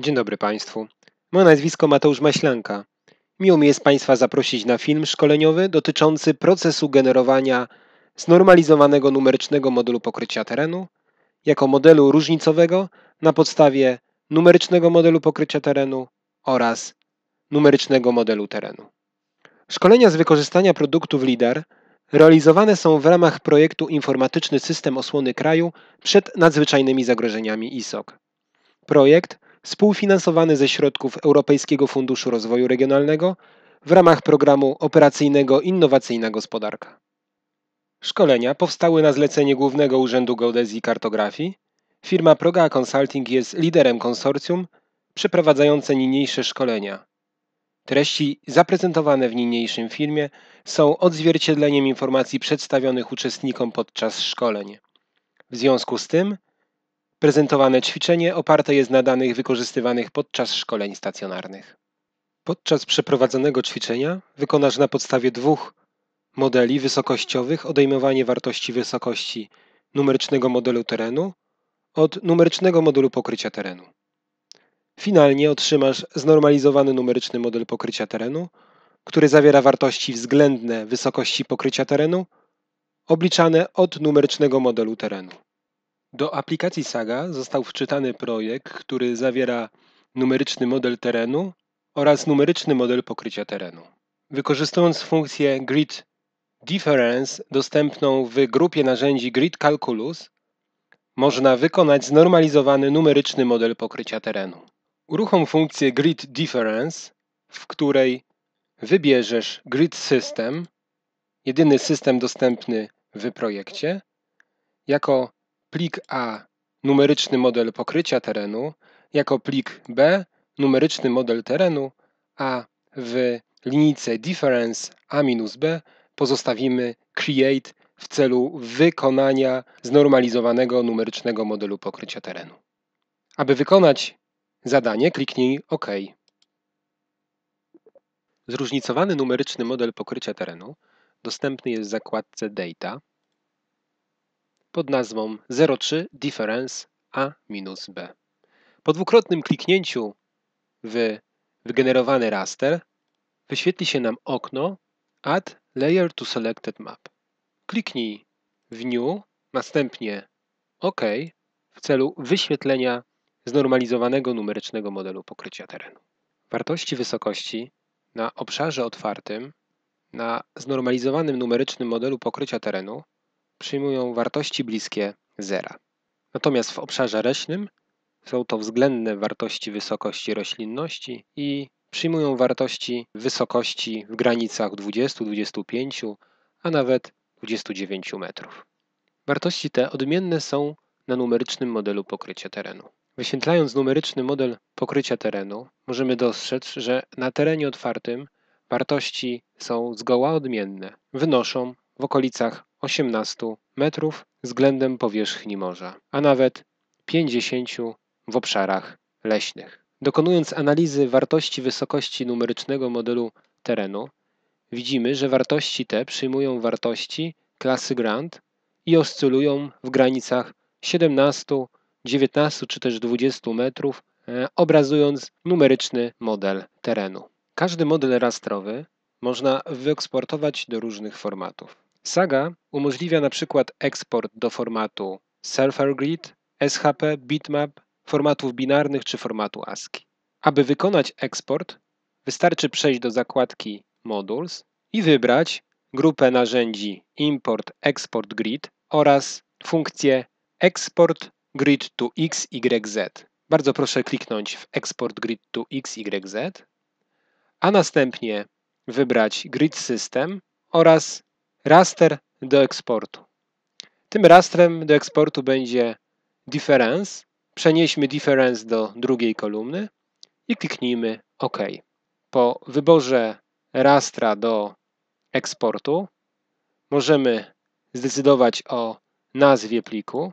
Dzień dobry Państwu. Moje nazwisko Mateusz Maślanka. Miło mi jest Państwa zaprosić na film szkoleniowy dotyczący procesu generowania znormalizowanego numerycznego modelu pokrycia terenu jako modelu różnicowego na podstawie numerycznego modelu pokrycia terenu oraz numerycznego modelu terenu. Szkolenia z wykorzystania produktów LIDAR realizowane są w ramach projektu Informatyczny System Osłony Kraju przed nadzwyczajnymi zagrożeniami ISOC. Projekt współfinansowany ze środków Europejskiego Funduszu Rozwoju Regionalnego w ramach programu operacyjnego Innowacyjna Gospodarka. Szkolenia powstały na zlecenie Głównego Urzędu Geodezji i Kartografii. Firma Proga Consulting jest liderem konsorcjum przeprowadzające niniejsze szkolenia. Treści zaprezentowane w niniejszym filmie są odzwierciedleniem informacji przedstawionych uczestnikom podczas szkoleń. W związku z tym Prezentowane ćwiczenie oparte jest na danych wykorzystywanych podczas szkoleń stacjonarnych. Podczas przeprowadzonego ćwiczenia wykonasz na podstawie dwóch modeli wysokościowych odejmowanie wartości wysokości numerycznego modelu terenu od numerycznego modelu pokrycia terenu. Finalnie otrzymasz znormalizowany numeryczny model pokrycia terenu, który zawiera wartości względne wysokości pokrycia terenu obliczane od numerycznego modelu terenu. Do aplikacji Saga został wczytany projekt, który zawiera numeryczny model terenu oraz numeryczny model pokrycia terenu. Wykorzystując funkcję Grid Difference dostępną w grupie narzędzi Grid Calculus, można wykonać znormalizowany numeryczny model pokrycia terenu. Uruchom funkcję Grid Difference, w której wybierzesz Grid System, jedyny system dostępny w projekcie, jako plik A numeryczny model pokrycia terenu, jako plik B numeryczny model terenu, a w linijce difference A-B pozostawimy create w celu wykonania znormalizowanego numerycznego modelu pokrycia terenu. Aby wykonać zadanie, kliknij OK. Zróżnicowany numeryczny model pokrycia terenu dostępny jest w zakładce Data pod nazwą 03 difference A-B. Po dwukrotnym kliknięciu w wygenerowany raster wyświetli się nam okno Add Layer to Selected Map. Kliknij w New, następnie OK w celu wyświetlenia znormalizowanego numerycznego modelu pokrycia terenu. Wartości wysokości na obszarze otwartym na znormalizowanym numerycznym modelu pokrycia terenu przyjmują wartości bliskie zera. Natomiast w obszarze leśnym są to względne wartości wysokości roślinności i przyjmują wartości wysokości w granicach 20, 25, a nawet 29 metrów. Wartości te odmienne są na numerycznym modelu pokrycia terenu. Wyświetlając numeryczny model pokrycia terenu, możemy dostrzec, że na terenie otwartym wartości są zgoła odmienne. Wynoszą w okolicach 18 metrów względem powierzchni morza, a nawet 50 w obszarach leśnych. Dokonując analizy wartości wysokości numerycznego modelu terenu, widzimy, że wartości te przyjmują wartości klasy Grand i oscylują w granicach 17, 19 czy też 20 metrów, e, obrazując numeryczny model terenu. Każdy model rastrowy można wyeksportować do różnych formatów. Saga umożliwia na przykład, eksport do formatu self Grid, SHP, Bitmap, formatów binarnych czy formatu ASCII. Aby wykonać eksport, wystarczy przejść do zakładki Modules i wybrać grupę narzędzi Import Export Grid oraz funkcję Export Grid to XYZ. Bardzo proszę kliknąć w Export Grid to XYZ, a następnie wybrać Grid System oraz raster do eksportu. Tym rastrem do eksportu będzie difference. Przenieśmy difference do drugiej kolumny i kliknijmy OK. Po wyborze rastra do eksportu możemy zdecydować o nazwie pliku.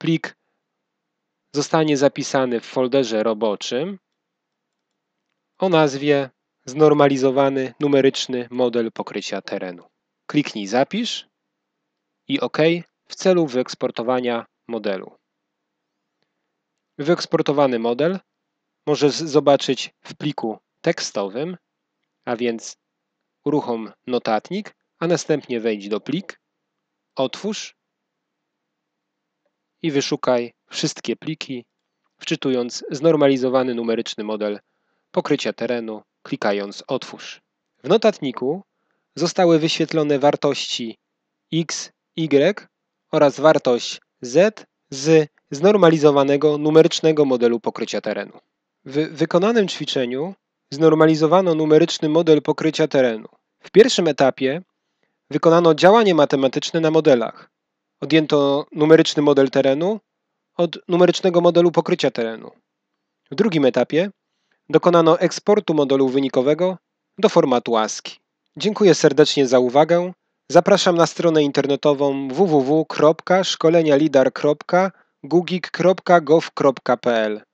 Plik zostanie zapisany w folderze roboczym o nazwie znormalizowany numeryczny model pokrycia terenu. Kliknij Zapisz i OK w celu wyeksportowania modelu. Wyeksportowany model możesz zobaczyć w pliku tekstowym, a więc uruchom notatnik, a następnie wejdź do plik, otwórz i wyszukaj wszystkie pliki, wczytując znormalizowany numeryczny model pokrycia terenu, klikając otwórz. W notatniku zostały wyświetlone wartości x, y oraz wartość z z znormalizowanego numerycznego modelu pokrycia terenu. W wykonanym ćwiczeniu znormalizowano numeryczny model pokrycia terenu. W pierwszym etapie wykonano działanie matematyczne na modelach. Odjęto numeryczny model terenu od numerycznego modelu pokrycia terenu. W drugim etapie dokonano eksportu modelu wynikowego do formatu ASCII. Dziękuję serdecznie za uwagę. Zapraszam na stronę internetową www.szkolenialidar.gugik.gov.pl